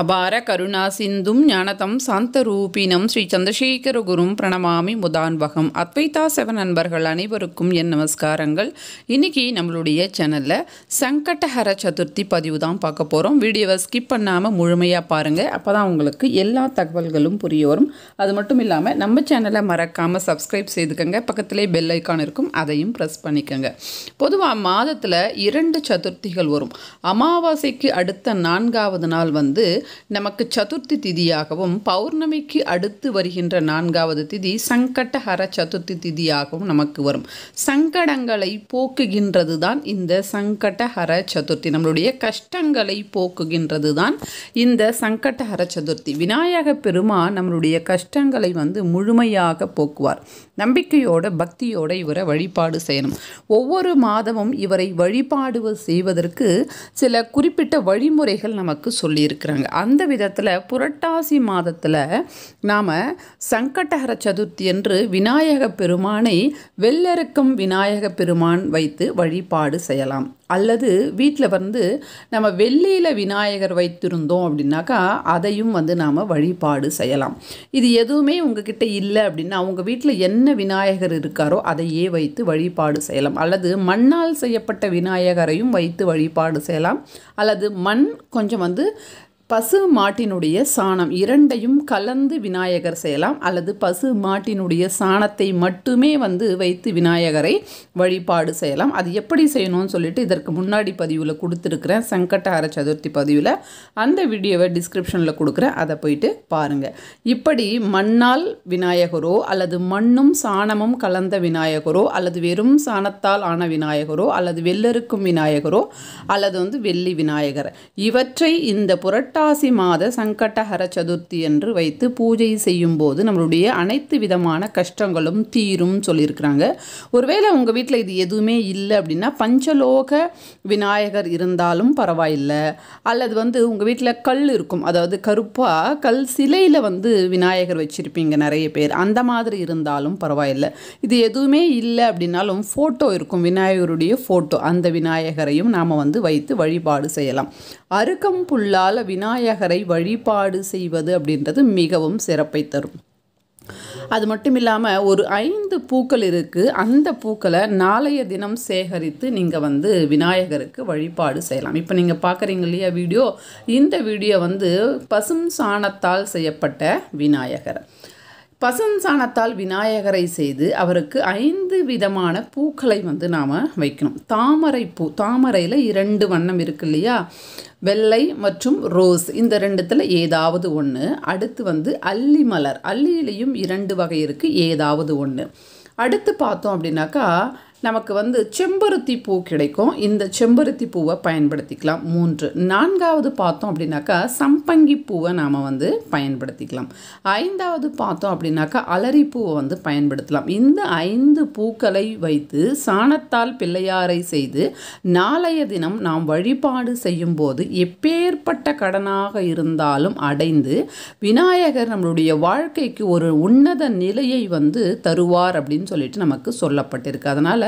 அபார கருணா சிந்தும் ஞானதம் சாந்த ரூபினம் ஸ்ரீ சந்திரசேகர குரும் பிரணமாமி முதான்பகம் அத்வைதா செவன் நண்பர்கள் அனைவருக்கும் என் நமஸ்காரங்கள் இன்னைக்கு நம்மளுடைய சேனலில் சங்கடஹர சதுர்த்தி பதிவு தான் பார்க்க போகிறோம் வீடியோவை ஸ்கிப் பண்ணாமல் முழுமையாக பாருங்கள் அப்போ தான் உங்களுக்கு எல்லா தகவல்களும் புரிய வரும் அது மட்டும் இல்லாமல் நம்ம சேனலை மறக்காமல் சப்ஸ்கிரைப் செய்துக்கோங்க பக்கத்திலே பெல் ஐக்கான் இருக்கும் அதையும் ப்ரெஸ் பண்ணிக்கோங்க பொதுவாக மாதத்தில் இரண்டு சதுர்த்திகள் வரும் அமாவாசைக்கு அடுத்த நான்காவது நாள் வந்து நமக்கு சதுர்த்தி திதியாகவும் பௌர்ணமிக்கு அடுத்து வருகின்ற நான்காவது திதி சங்கடஹர சதுர்த்தி திதியாகவும் நமக்கு வரும் சங்கடங்களை போக்குகின்றது தான் இந்த சங்கடஹர சதுர்த்தி நம்மளுடைய கஷ்டங்களை போக்குகின்றது தான் இந்த சங்கடஹர சதுர்த்தி விநாயக பெருமான் நம்மளுடைய கஷ்டங்களை வந்து முழுமையாக போக்குவார் நம்பிக்கையோட பக்தியோட இவரை வழிபாடு செய்யணும் ஒவ்வொரு மாதமும் இவரை வழிபாடு செய்வதற்கு சில குறிப்பிட்ட வழிமுறைகள் நமக்கு சொல்லியிருக்கிறாங்க அந்த விதத்தில் புரட்டாசி மாதத்தில் நாம் சங்கடஹர சதுர்த்தி என்று விநாயக பெருமானை வெள்ளறுக்கும் விநாயக பெருமான் வைத்து வழிபாடு செய்யலாம் அல்லது வீட்டில் வந்து நம்ம வெள்ளியில் விநாயகர் வைத்திருந்தோம் அப்படின்னாக்கா அதையும் வந்து நாம் வழிபாடு செய்யலாம் இது எதுவுமே உங்ககிட்ட இல்லை அப்படின்னா அவங்க வீட்டில் என்ன விநாயகர் இருக்காரோ அதையே வைத்து வழிபாடு செய்யலாம் அல்லது மண்ணால் செய்யப்பட்ட விநாயகரையும் வைத்து வழிபாடு செய்யலாம் அல்லது மண் கொஞ்சம் வந்து பசு மாட்டினுடைய சாணம் இரண்டையும் கலந்து விநாயகர் செய்யலாம் அல்லது பசு மாட்டினுடைய சாணத்தை மட்டுமே வந்து வைத்து விநாயகரை வழிபாடு செய்யலாம் அது எப்படி செய்யணும்னு சொல்லிட்டு இதற்கு முன்னாடி பதிவில் கொடுத்துருக்குறேன் சங்கட்டார சதுர்த்தி பதிவில் அந்த வீடியோவை டிஸ்கிரிப்ஷனில் கொடுக்குறேன் அதை போயிட்டு பாருங்கள் இப்படி மண்ணால் விநாயகரோ அல்லது மண்ணும் சாணமும் கலந்த விநாயகரோ அல்லது வெறும் சாணத்தால் ஆன விநாயகரோ அல்லது வெள்ளருக்கும் விநாயகரோ அல்லது வந்து வெள்ளி விநாயகர் இவற்றை இந்த புரட் புரட்டாசி மாத சங்கடஹர சதுர்த்தி என்று வைத்து பூஜை செய்யும் போது நம்மளுடைய அனைத்து விதமான கஷ்டங்களும் தீரும் சொல்லியிருக்கிறாங்க ஒருவேளை உங்கள் வீட்டில் இது எதுவுமே இல்லை அப்படின்னா பஞ்சலோக விநாயகர் இருந்தாலும் பரவாயில்லை அல்லது வந்து உங்கள் வீட்டில் கல் இருக்கும் அதாவது கருப்பாக கல் சிலையில் வந்து விநாயகர் வச்சுருப்பீங்க நிறைய பேர் அந்த மாதிரி இருந்தாலும் பரவாயில்லை இது எதுவுமே இல்லை அப்படின்னாலும் ஃபோட்டோ இருக்கும் விநாயகருடைய ஃபோட்டோ அந்த விநாயகரையும் நாம் வந்து வைத்து வழிபாடு செய்யலாம் அருக்கம் புல்லால் வினா விநாயகரை வழிபாடு செய்வது அப்படின்றது மிகவும் சிறப்பை தரும் அது மட்டும் இல்லாமல் ஒரு ஐந்து பூக்கள் இருக்குது அந்த பூக்களை நாளைய தினம் சேகரித்து நீங்கள் வந்து விநாயகருக்கு வழிபாடு செய்யலாம் இப்போ நீங்கள் பார்க்குறீங்க இல்லையா வீடியோ இந்த வீடியோ வந்து பசும் சாணத்தால் செய்யப்பட்ட விநாயகர் பசஞ்சாணத்தால் விநாயகரை செய்து அவருக்கு ஐந்து விதமான பூக்களை வந்து நாம் வைக்கணும் தாமரை பூ தாமரையில் இரண்டு வண்ணம் இருக்கு இல்லையா வெள்ளை மற்றும் ரோஸ் இந்த ரெண்டுத்தில் ஏதாவது ஒன்று அடுத்து வந்து அல்லி மலர் அல்லியிலையும் இரண்டு வகை இருக்குது ஏதாவது ஒன்று அடுத்து பார்த்தோம் அப்படின்னாக்கா நமக்கு வந்து செம்பருத்தி பூ கிடைக்கும் இந்த செம்பருத்தி பூவை பயன்படுத்திக்கலாம் மூன்று நான்காவது பார்த்தோம் அப்படின்னாக்கா சம்பங்கி பூவை நாம் வந்து பயன்படுத்திக்கலாம் ஐந்தாவது பார்த்தோம் அப்படின்னாக்கா அலரி பூவை வந்து பயன்படுத்தலாம் இந்த ஐந்து பூக்களை வைத்து சாணத்தால் பிள்ளையாரை செய்து நாளைய தினம் நாம் வழிபாடு செய்யும்போது எப்பேற்பட்ட கடனாக இருந்தாலும் அடைந்து விநாயகர் நம்மளுடைய வாழ்க்கைக்கு ஒரு உன்னத நிலையை வந்து தருவார் அப்படின்னு சொல்லிட்டு நமக்கு சொல்லப்பட்டிருக்கு அதனால்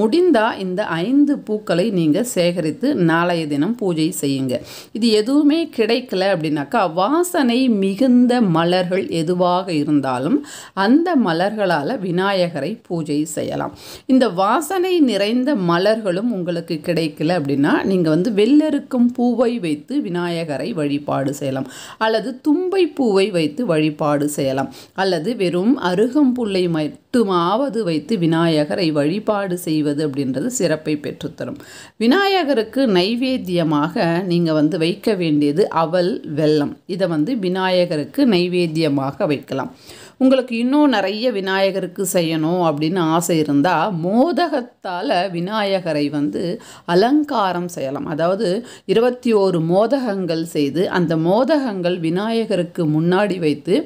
முடிந்தால் இந்த ஐந்து பூக்களை நீங்கள் சேகரித்து நாளைய தினம் பூஜை செய்யுங்க இது எதுவுமே கிடைக்கல அப்படின்னாக்கா வாசனை மிகுந்த மலர்கள் எதுவாக இருந்தாலும் அந்த மலர்களால் விநாயகரை பூஜை செய்யலாம் இந்த வாசனை நிறைந்த மலர்களும் உங்களுக்கு கிடைக்கல அப்படின்னா நீங்கள் வந்து வெள்ளருக்கும் பூவை வைத்து விநாயகரை வழிபாடு செய்யலாம் அல்லது தும்பை பூவை வைத்து வழிபாடு செய்யலாம் அல்லது வெறும் அருகம்புல்லை மட்டுமாவது வைத்து விநாயகரை வழிபாடு செய்வது அப்படின்றது சிறப்பை பெற்றுத்தரும் விநாயகருக்கு நைவேத்தியமாக நீங்கள் வந்து வைக்க வேண்டியது அவல் வெல்லம் இதை வந்து விநாயகருக்கு நைவேத்தியமாக வைக்கலாம் உங்களுக்கு இன்னும் நிறைய விநாயகருக்கு செய்யணும் அப்படின்னு ஆசை இருந்தால் மோதகத்தால் விநாயகரை வந்து அலங்காரம் செய்யலாம் அதாவது இருபத்தி ஓரு மோதகங்கள் செய்து அந்த மோதகங்கள் விநாயகருக்கு முன்னாடி வைத்து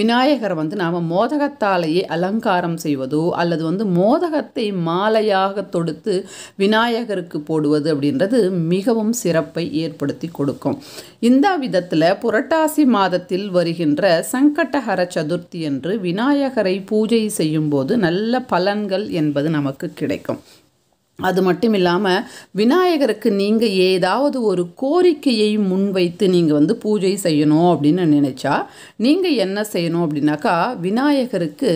விநாயகரை வந்து நாம் மோதகத்தாலேயே அலங்காரம் செய்வதோ அல்லது வந்து மோதகத்தை மாலையாக தொடுத்து விநாயகருக்கு போடுவது அப்படின்றது மிகவும் சிறப்பை ஏற்படுத்தி கொடுக்கும் இந்த விதத்தில் புரட்டாசி மாதத்தில் வருகின்ற சங்கடஹர சதுர்த்தி என்ற சென்று விநாயகரை பூஜை செய்யும்போது நல்ல பலன்கள் என்பது நமக்கு கிடைக்கும் அது மட்டும் இல்லாமல் விநாயகருக்கு நீங்கள் ஏதாவது ஒரு கோரிக்கையை முன்வைத்து நீங்கள் வந்து பூஜை செய்யணும் அப்படின்னு நினச்சா நீங்கள் என்ன செய்யணும் அப்படின்னாக்கா விநாயகருக்கு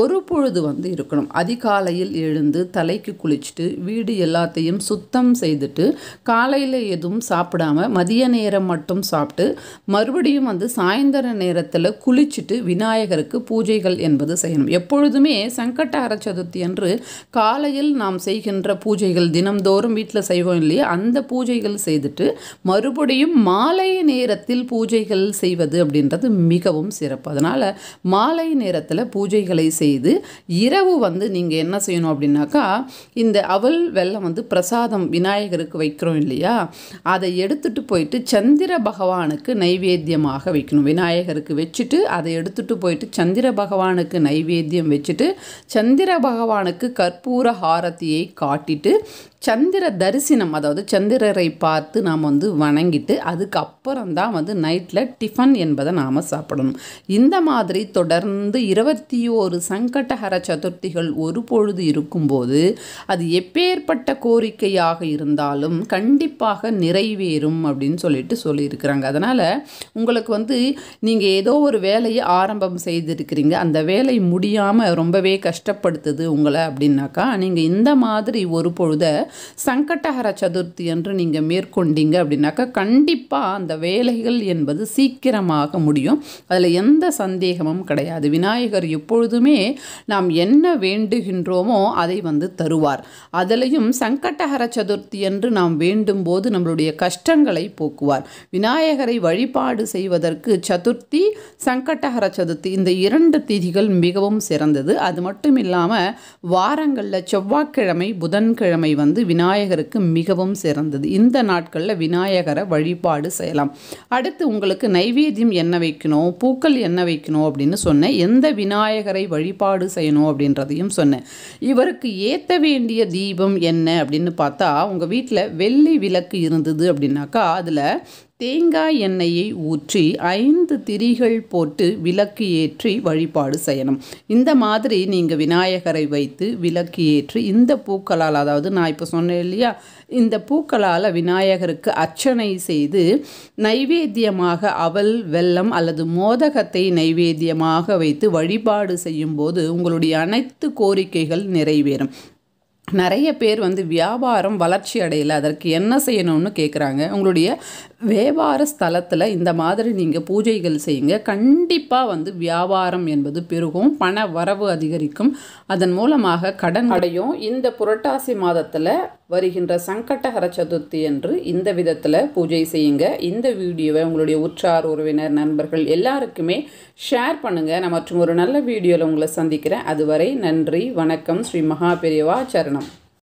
ஒரு பொழுது வந்து இருக்கணும் அதிகாலையில் எழுந்து தலைக்கு குளிச்சுட்டு வீடு எல்லாத்தையும் சுத்தம் செய்துட்டு காலையில் எதுவும் சாப்பிடாம மதிய நேரம் மட்டும் சாப்பிட்டு மறுபடியும் வந்து சாயந்தர நேரத்தில் குளிச்சுட்டு விநாயகருக்கு பூஜைகள் என்பது செய்யணும் எப்பொழுதுமே சங்கட்டார சதுர்த்தி அன்று காலையில் நாம் செய்கின்ற நவகிரக பூஜைகள் தினம்தோறும் வீட்டில் செய்வோம் இல்லையா அந்த பூஜைகள் செய்துட்டு மறுபடியும் மாலை நேரத்தில் பூஜைகள் செய்வது அப்படின்றது மிகவும் சிறப்பு அதனால் மாலை நேரத்தில் பூஜைகளை செய்து இரவு வந்து நீங்கள் என்ன செய்யணும் அப்படின்னாக்கா இந்த அவல் வெள்ளம் வந்து பிரசாதம் விநாயகருக்கு வைக்கிறோம் இல்லையா அதை எடுத்துகிட்டு போயிட்டு சந்திர பகவானுக்கு நைவேத்தியமாக வைக்கணும் விநாயகருக்கு வச்சுட்டு அதை எடுத்துகிட்டு போயிட்டு சந்திர பகவானுக்கு நைவேத்தியம் வச்சுட்டு சந்திர பகவானுக்கு கற்பூர ஹாரத்தியை காட்டி காட்டிட்டு சந்திர தரிசனம் அதாவது சந்திரரை பார்த்து நாம் வந்து வணங்கிட்டு அதுக்கப்புறம் தான் வந்து நைட்டில் டிஃபன் என்பதை நாம் சாப்பிடணும் இந்த மாதிரி தொடர்ந்து இருபத்தி ஓரு சங்கடஹர சதுர்த்திகள் ஒரு பொழுது இருக்கும்போது அது எப்பேற்பட்ட கோரிக்கையாக இருந்தாலும் கண்டிப்பாக நிறைவேறும் அப்படின்னு சொல்லிட்டு சொல்லியிருக்கிறாங்க அதனால் உங்களுக்கு வந்து நீங்கள் ஏதோ ஒரு வேலையை ஆரம்பம் செய்திருக்கிறீங்க அந்த வேலை முடியாமல் ரொம்பவே கஷ்டப்படுத்துது உங்களை அப்படின்னாக்கா நீங்கள் இந்த மாதிரி ஒரு பொழுத சங்கடஹர சதுர்த்தி என்று நீங்கள் மேற்கொண்டீங்க அப்படின்னாக்கா கண்டிப்பாக அந்த வேலைகள் என்பது சீக்கிரமாக முடியும் அதில் எந்த சந்தேகமும் கிடையாது விநாயகர் எப்பொழுதுமே நாம் என்ன வேண்டுகின்றோமோ அதை வந்து தருவார் அதிலையும் சங்கடஹர சதுர்த்தி என்று நாம் வேண்டும் போது நம்மளுடைய கஷ்டங்களை போக்குவார் விநாயகரை வழிபாடு செய்வதற்கு சதுர்த்தி சங்கடஹர சதுர்த்தி இந்த இரண்டு திதிகள் மிகவும் சிறந்தது அது மட்டும் இல்லாமல் வாரங்களில் செவ்வாய்க்கிழமை புதன் புதன்கிழமை வந்து விநாயகருக்கு மிகவும் சிறந்தது இந்த நாட்களில் விநாயகரை வழிபாடு செய்யலாம் அடுத்து உங்களுக்கு நைவேத்தியம் என்ன வைக்கணும் பூக்கள் என்ன வைக்கணும் அப்படின்னு சொன்னேன் எந்த விநாயகரை வழிபாடு செய்யணும் அப்படின்றதையும் சொன்னேன் இவருக்கு ஏற்ற வேண்டிய தீபம் என்ன அப்படின்னு பார்த்தா உங்கள் வீட்டில் வெள்ளி விளக்கு இருந்தது அப்படின்னாக்கா அதில் தேங்காய் எண்ணெயை ஊற்றி ஐந்து திரிகள் போட்டு விளக்கு ஏற்றி வழிபாடு செய்யணும் இந்த மாதிரி நீங்கள் விநாயகரை வைத்து விளக்கு ஏற்றி இந்த பூக்களால் அதாவது நான் இப்போ சொன்னேன் இல்லையா இந்த பூக்களால் விநாயகருக்கு அர்ச்சனை செய்து நைவேத்தியமாக அவல் வெள்ளம் அல்லது மோதகத்தை நைவேத்தியமாக வைத்து வழிபாடு செய்யும்போது உங்களுடைய அனைத்து கோரிக்கைகள் நிறைவேறும் நிறைய பேர் வந்து வியாபாரம் வளர்ச்சி அடையலை அதற்கு என்ன செய்யணும்னு கேட்குறாங்க உங்களுடைய வியாபார ஸ்தலத்தில் இந்த மாதிரி நீங்கள் பூஜைகள் செய்யுங்க கண்டிப்பாக வந்து வியாபாரம் என்பது பெருகும் பண வரவு அதிகரிக்கும் அதன் மூலமாக கடன் அடையும் இந்த புரட்டாசி மாதத்தில் வருகின்ற சங்கட்டகர சதுர்த்தி என்று இந்த விதத்தில் பூஜை செய்யுங்க இந்த வீடியோவை உங்களுடைய உற்றார் உறவினர் நண்பர்கள் எல்லாருக்குமே ஷேர் பண்ணுங்கள் நான் மற்றும் ஒரு நல்ல வீடியோவில் உங்களை சந்திக்கிறேன் அதுவரை நன்றி வணக்கம் ஸ்ரீ மகா பெரியவா சரணம்